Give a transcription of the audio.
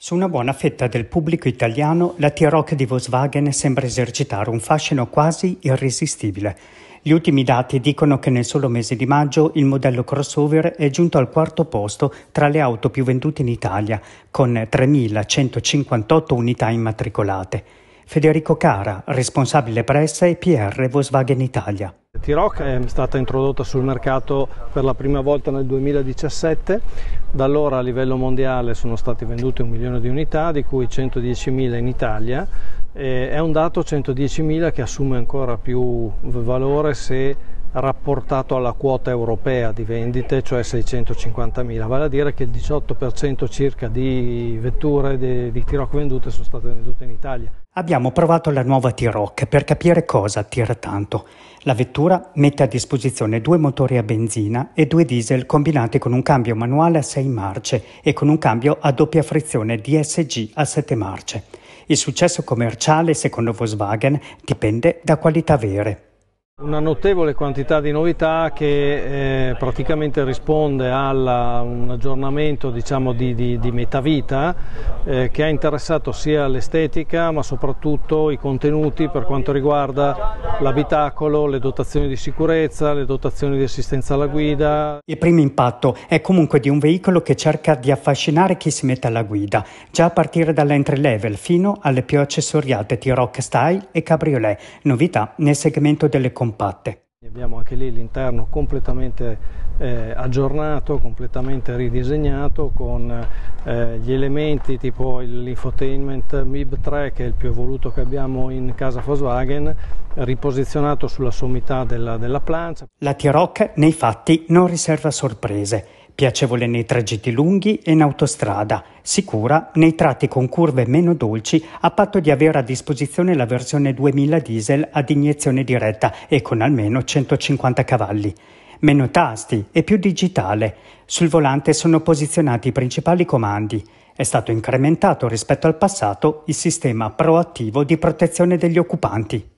Su una buona fetta del pubblico italiano, la t rock di Volkswagen sembra esercitare un fascino quasi irresistibile. Gli ultimi dati dicono che nel solo mese di maggio il modello crossover è giunto al quarto posto tra le auto più vendute in Italia, con 3.158 unità immatricolate. Federico Cara, responsabile pressa e PR Volkswagen Italia. T-Rock è stata introdotta sul mercato per la prima volta nel 2017, da allora a livello mondiale sono state vendute un milione di unità, di cui 110.000 in Italia, è un dato 110.000 che assume ancora più valore se rapportato alla quota europea di vendite, cioè 650.000, vale a dire che il 18% circa di vetture di, di t vendute sono state vendute in Italia. Abbiamo provato la nuova Tiroc per capire cosa attira tanto. La vettura mette a disposizione due motori a benzina e due diesel combinati con un cambio manuale a 6 marce e con un cambio a doppia frizione DSG a 7 marce. Il successo commerciale, secondo Volkswagen, dipende da qualità vere. Una notevole quantità di novità che eh, praticamente risponde a un aggiornamento diciamo, di, di, di metavita eh, che ha interessato sia l'estetica ma soprattutto i contenuti per quanto riguarda l'abitacolo, le dotazioni di sicurezza, le dotazioni di assistenza alla guida. Il primo impatto è comunque di un veicolo che cerca di affascinare chi si mette alla guida, già a partire dall'entry level fino alle più accessoriate T-Rock Style e Cabriolet, novità nel segmento delle compatte. Abbiamo anche lì l'interno completamente eh, aggiornato, completamente ridisegnato con eh, gli elementi tipo l'infotainment MIB3 che è il più evoluto che abbiamo in casa Volkswagen riposizionato sulla sommità della, della plancia. La T-Rock nei fatti non riserva sorprese, piacevole nei tragitti lunghi e in autostrada, sicura nei tratti con curve meno dolci a patto di avere a disposizione la versione 2000 diesel ad iniezione diretta e con almeno 150 cavalli meno tasti e più digitale. Sul volante sono posizionati i principali comandi. È stato incrementato rispetto al passato il sistema proattivo di protezione degli occupanti.